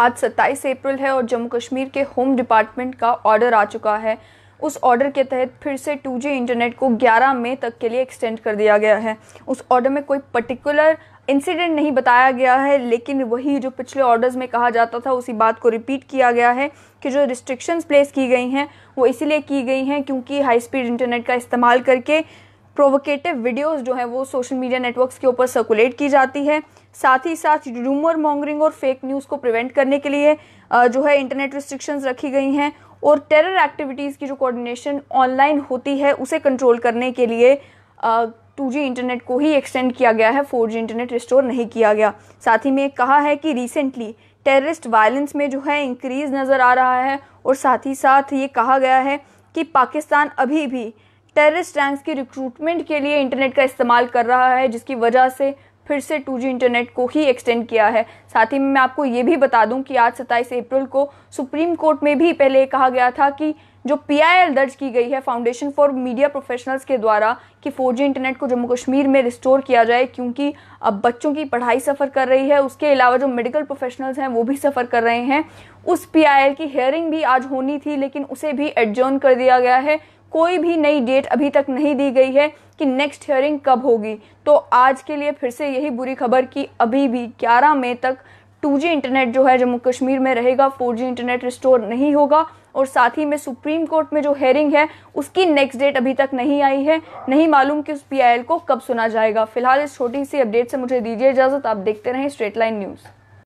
आज 27 अप्रैल है और जम्मू कश्मीर के होम डिपार्टमेंट का ऑर्डर आ चुका है उस ऑर्डर के तहत फिर से 2G इंटरनेट को 11 मई तक के लिए एक्सटेंड कर दिया गया है उस ऑर्डर में कोई पर्टिकुलर इंसिडेंट नहीं बताया गया है लेकिन वही जो पिछले ऑर्डर्स में कहा जाता था उसी बात को रिपीट किया गया है कि जो रिस्ट्रिक्शंस प्लेस की गई हैं वो इसीलिए की गई हैं क्योंकि हाई स्पीड इंटरनेट का इस्तेमाल करके प्रोवोकेटिव वीडियोस जो हैं वो सोशल मीडिया नेटवर्क्स के ऊपर सर्कुलेट की जाती है साथ ही साथ रूमर मॉन्गरिंग और फेक न्यूज़ को प्रिवेंट करने के लिए जो है इंटरनेट रिस्ट्रिक्शंस रखी गई हैं और टेरर एक्टिविटीज़ की जो कोऑर्डिनेशन ऑनलाइन होती है उसे कंट्रोल करने के लिए टू जी इंटरनेट को ही एक्सटेंड किया गया है फोर जी इंटरनेट रिस्टोर नहीं किया गया साथ ही में कहा है कि रिसेंटली टेररिस्ट वायलेंस में जो है इंक्रीज नज़र आ रहा है और साथ ही साथ ये कहा गया है कि पाकिस्तान अभी भी टेररिस्ट रैंक्स की रिक्रूटमेंट के लिए इंटरनेट का इस्तेमाल कर रहा है जिसकी वजह से फिर से 2G इंटरनेट को ही एक्सटेंड किया है साथ ही मैं आपको ये भी बता दूं कि आज 27 अप्रैल को सुप्रीम कोर्ट में भी पहले कहा गया था कि जो पीआईएल दर्ज की गई है फाउंडेशन फॉर मीडिया प्रोफेशनल्स के द्वारा कि फोर इंटरनेट को जम्मू कश्मीर में रिस्टोर किया जाए क्योंकि अब बच्चों की पढ़ाई सफ़र कर रही है उसके अलावा जो मेडिकल प्रोफेशनल्स हैं वो भी सफ़र कर रहे हैं उस पीआईएल की हेयरिंग भी आज होनी थी लेकिन उसे भी एडजर्न कर दिया गया है कोई भी नई डेट अभी तक नहीं दी गई है कि नेक्स्ट हियरिंग कब होगी तो आज के लिए फिर से यही बुरी खबर कि अभी भी 11 मई तक टू इंटरनेट जो है जम्मू कश्मीर में रहेगा फोर इंटरनेट रिस्टोर नहीं होगा और साथ ही में सुप्रीम कोर्ट में जो हेयरिंग है उसकी नेक्स्ट डेट अभी तक नहीं आई है नहीं मालूम कि उस पी को कब सुना जाएगा फिलहाल इस छोटी सी अपडेट से मुझे दीजिए इजाज़त आप देखते रहें स्ट्रेट लाइन न्यूज़